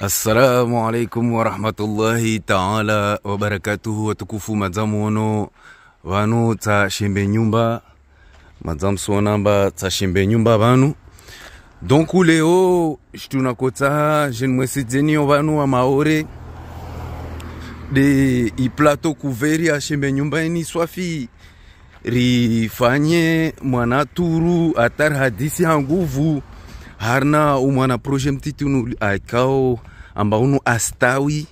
assalamu alaikum warahmatullahi taala wabarakatuhu watukufu madzamu wono vanu tsashembe nyumba madzamu siwonamba tsashembe nyumba vanu donc leo xtunakotsa jenimwesidzeniyo vanu wa maore de iplato kuveri shimbe nyumba ini swafi rifanye mwanaturu atari hadisi ya nguvu harina umwana projet mtiti unu aikao ambao unu astawi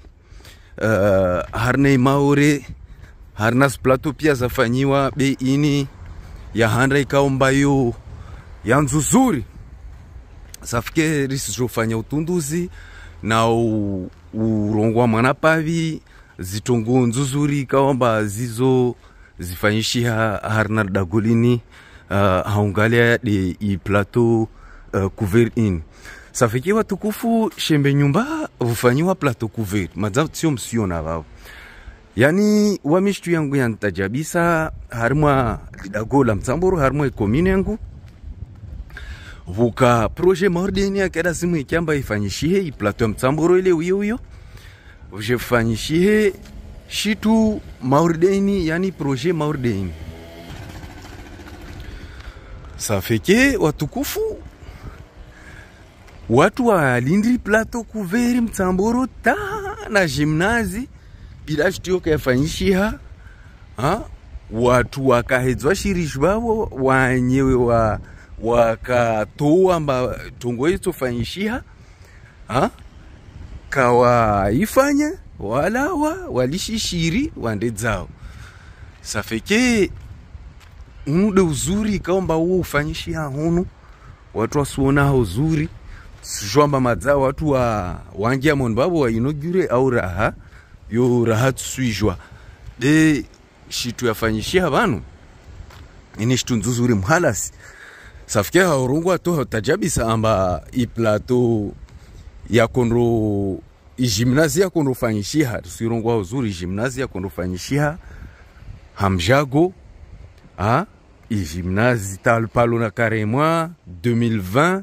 uh, eh, harina imaore harina splato pia zafanyiwa beini ya handra ikao mbayo ya nzuzuri safike risizofanya utunduzi na u, urongwa mwana pavi zitongo nzuzuri mba zizo zifanyishi ha, harina dagolini uh, eh, haungalia de i plateau uh, cover in Safiki watukufu shembe nyumba vufanyiwa plato couvert madza sio msiona vao yani wamishtu yangu yantajabisa harimwa lidago la mtsamboro harimwa ikomine yangu vuka proje maordeni akada simu ikyamba ifanyishihe iplato ya mtsamboro ile uyo uyo vujefanyishihe shitu maordeni yani proje maordeni safeke watukufu watu wa plato kuveri mtsamboro ta na gimnazi bila shitio kayafanyishiha ha? watu wakahedzwa shirishi wanyewe wa wakatoa mba tongo itsofanyishiha ha? kawaifanya walawa walishishiri wande dzao safeke unude uzuri kaomba uo ufanyishiha hunu watu wasuona uzuri sijwamba madza watu wa wangia mon babo wa inogure au raha yo raha tsuijwa de shitu yafanyishia banu ini shitu nzuzuri mhalasi ha urungwa to tajabisa amba i plateau ya i gymnase ya yakondo fanyishia tusirungwa uzuri gymnase ya yakondo fanyishia hamjago a igimnazi talpalo na karemwa 2020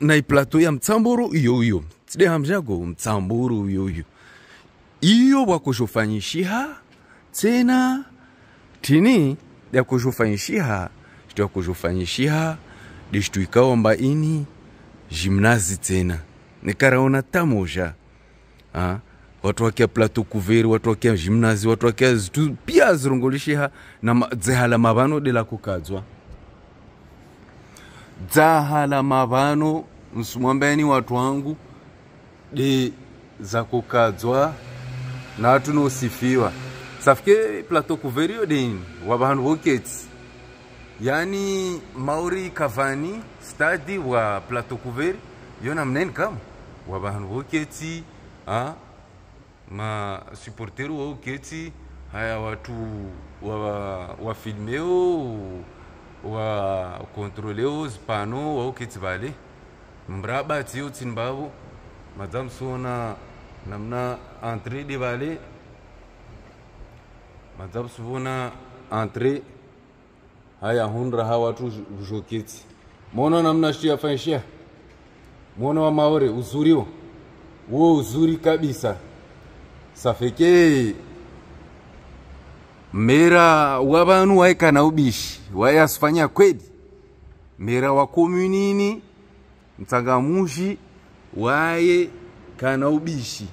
na iplato ya mtsamburu iyo iyo tside hamjago mtsamburu iyo iyo iyo bwakushufanyishiha tsena tini yakushufanyishiha shtu yakushufanyishiha dishtu ikawamba ini jimnazi tsena nikaraona tamoja ha? watu wakia plato kuveri watu wakia jimnazi watu wakia zitu pia zirongolishiha na dzehala mavano de la kukadzwa dzahala mavano msumwambeni watu wangu de za kukadzwa na tunosifiwa safike plato kuverio deni wa vanhu voketsi yani mauri kavani stadi wa plato kuveri yona mneni kamo wa vanhu voketsi a masupporteri wauketsi haya watu wa, wa wa wakontrole uzipano waukitsivale mrabatsiye utsini bavo madzamsuona namna entrée divale suona antri haya hundra ha watu vuzhokitsi mona namna shia fanshia mwono wa maore uzuri wo uzuri kabisa safekei mera wa vanu waekana ubishi wayasifanya kwedi mera wa komunini mtsangamushi waye kana ubishi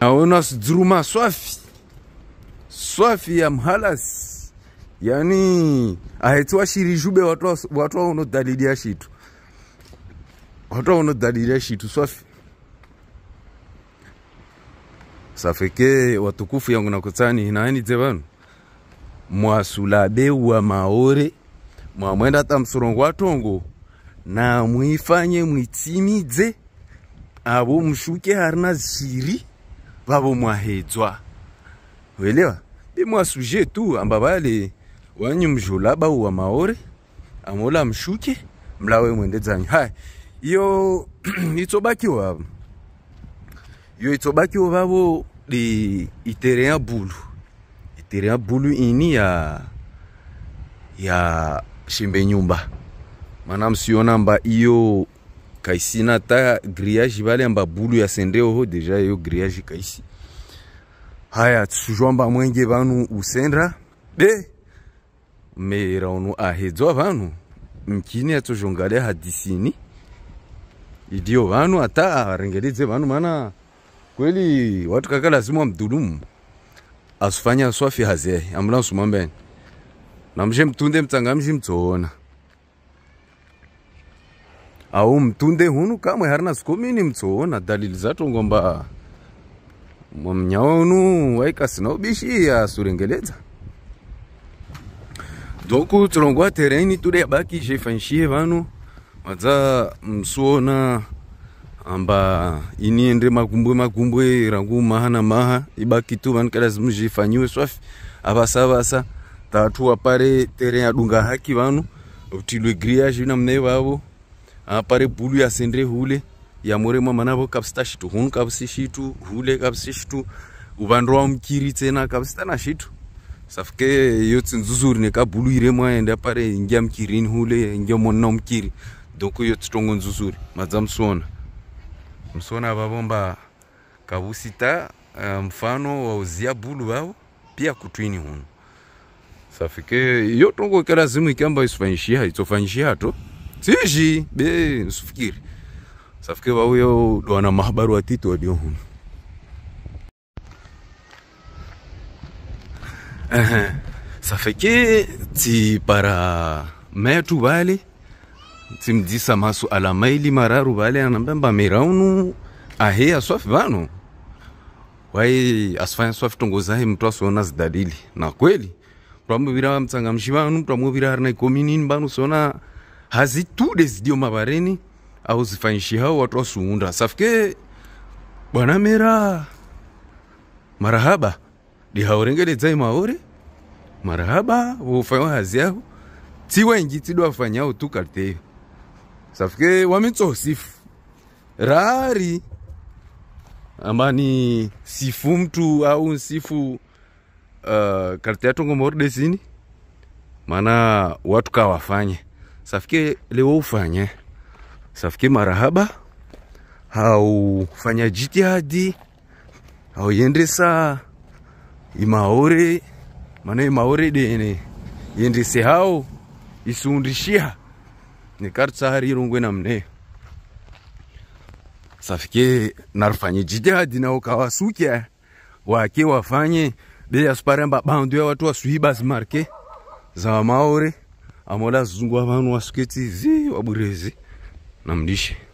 naona sidzuruma swafi swafi ya mhalasi yani ahetiwa shirijube watu waunodhalilia shitu watu waunodhalilia shitu swafi safeke watukufu yangu nakutsani inaenidze vanu mwasulabe wa maore mwamwenda hata msorongo watongo na mwifanye mwitimize abo mushuke harina ziri vavo mwahedzwa welewa bemwasuje tu amba vale wanyu mjula bau wa maore amola mshuke mlawe mwende dzanyu hai iyo itsobakiwa yo vavo e babo de iterrain e bulu iterrain e bulu ini ya ya shimbe nyumba mana msiona mba iyo kaisina ta grillage bale mba bulu ya sende oho deja yo grillage kaisi haya tsujwamba mwenge banu usendra be mera unu ahedzwa banu mkini atujongale hadisini idio banu ata arengeridze banu mana kweli watu kaka lazima mdhulumu asufanye aswafi haze amula nsumwambene namshe mtunde mtangamshi mtsoona au mtunde hunu kamwe harina sikomini mtsoona dalili zatongo mba mwamnyawa unu waikasina ubishi asurengeledza doku tsilongo atereni tude yabakishe jefanshie vanu wadza msuona amba iniendre makumbwe makumbwe rangu maha na maha ibaki tu vanhu kada zimuzifanyiwe swafi avasavasa tatu apare tere adunga haki vanhu utidwe griage ina namnai vavo apare bulu ya sendre hule ya more yamoremwa manavo kapsta shitu hun kapsi shitu hule kapsi shitu uvandu vavo mukiri tsena kapsita na shitu safke safike yo tsinzuzuri ire mwa ende apare ingia mukirini hule ingia monina mukiri donc yo tongo nzuzuri madzamusona msona vavomba kabusita uh, mfano wauzia bulu wao pia kutwini huno safike iyo tongo kera zimu ikamba isufanyishia itsofanyishia to siji be usifikiri safike vauyo dwana mahabaru atito wadio huno safike para metu bali tsy midisa maso alamaili mararo vale anambe mba no ahe asoafy vano hoay wai asoafy trongo zahy mtu asiona dalily na koely mitsanga kweli pramuvira mtsangamshi vanu pramuvira harina ikominini banu siona hazitude zidio mavareni au zifanyishi hao watu wasuunda safike bwana mera marahaba le hao renge dihaurengeledzai maore marahaba hazy aho tsy hoaingitsy tsiwenji tsidwafanyao tu kaliteyo safike wamitsohosifu raari ambani sifu mtu au nsifu uh, karta yatongomorode zini maana watu kawafanye safike lewo ufanye safike marahaba haufanya jitihadi hauendesa imaore maana imaore dene yendese hao isundishia nikarutse aho ari irungwe na mne safike narufanye jijadi na ukawasuke wake wafanye de mba bandu ya watu wasui basi marke za maore amola zungu wa vanu wasuke tizi waburezi namdishe